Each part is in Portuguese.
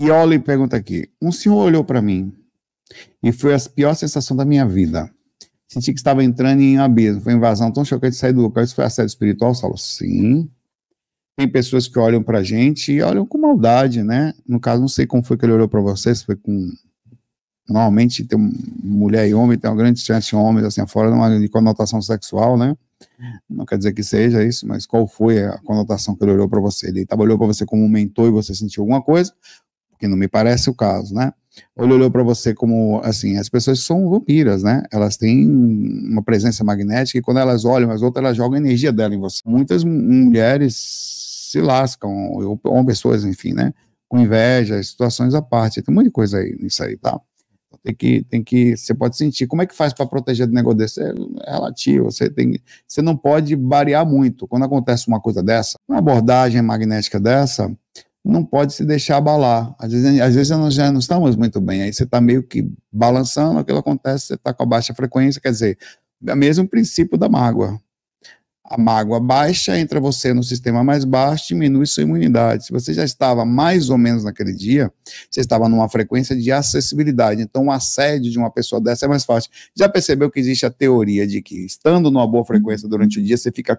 E olha e pergunta aqui. Um senhor olhou para mim e foi a pior sensação da minha vida. Senti que estava entrando em um abismo. Foi invasão. invasão tão chocante sair do local. Isso foi assédio espiritual? Você falou, sim. Tem pessoas que olham a gente e olham com maldade, né? No caso, não sei como foi que ele olhou para você, se foi com... Normalmente, tem mulher e homem, tem uma grande chance de homens, assim, fora uma, de conotação sexual, né? Não quer dizer que seja isso, mas qual foi a conotação que ele olhou para você? Ele tava, olhou para você como um mentor e você sentiu alguma coisa, que não me parece o caso, né? ele olhou para você como assim, as pessoas são vampiras, né? Elas têm uma presença magnética e quando elas olham as outras, elas jogam a energia dela em você. Muitas mulheres se lascam, ou, ou pessoas, enfim, né? Com inveja, situações à parte, tem muita coisa aí nisso aí, tá? Então, tem que tem que você pode sentir como é que faz para proteger do negócio desse é relativo você tem você não pode variar muito quando acontece uma coisa dessa uma abordagem magnética dessa não pode se deixar abalar. Às vezes, às vezes nós já não estamos muito bem, aí você está meio que balançando, aquilo acontece, você está com a baixa frequência, quer dizer, é o mesmo princípio da mágoa. A mágoa baixa entra você no sistema mais baixo, diminui sua imunidade. Se você já estava mais ou menos naquele dia, você estava numa frequência de acessibilidade. Então, o assédio de uma pessoa dessa é mais fácil. Já percebeu que existe a teoria de que, estando numa boa frequência durante o dia, você fica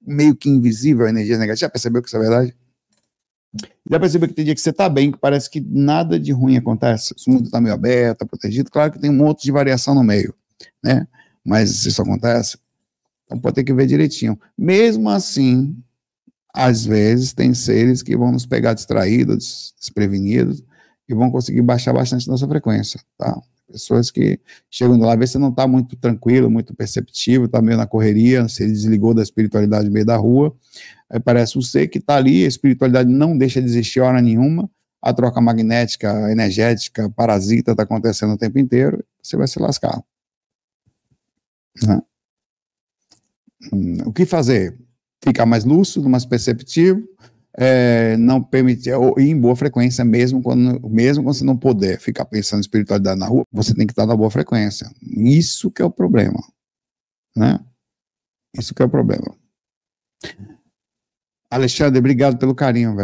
meio que invisível a energia negativa? Já percebeu que isso é verdade? Já percebeu que tem dia que você está bem, que parece que nada de ruim acontece? O mundo está meio aberto, tá protegido. Claro que tem um monte de variação no meio, né? Mas isso acontece. Então pode ter que ver direitinho. Mesmo assim, às vezes tem seres que vão nos pegar distraídos, desprevenidos, e vão conseguir baixar bastante nossa frequência, tá? Pessoas que chegam lá, vê se não está muito tranquilo, muito perceptivo, está meio na correria, se desligou da espiritualidade no meio da rua. Aí parece um ser que está ali, a espiritualidade não deixa de existir hora nenhuma, a troca magnética, energética, parasita está acontecendo o tempo inteiro, você vai se lascar. Né? Hum, o que fazer? Ficar mais lúcido, mais perceptivo, é, não permitir, ou ir em boa frequência, mesmo quando, mesmo quando você não puder ficar pensando em espiritualidade na rua, você tem que estar na boa frequência. Isso que é o problema. Né? Isso que é o problema. Alexandre, obrigado pelo carinho, velho.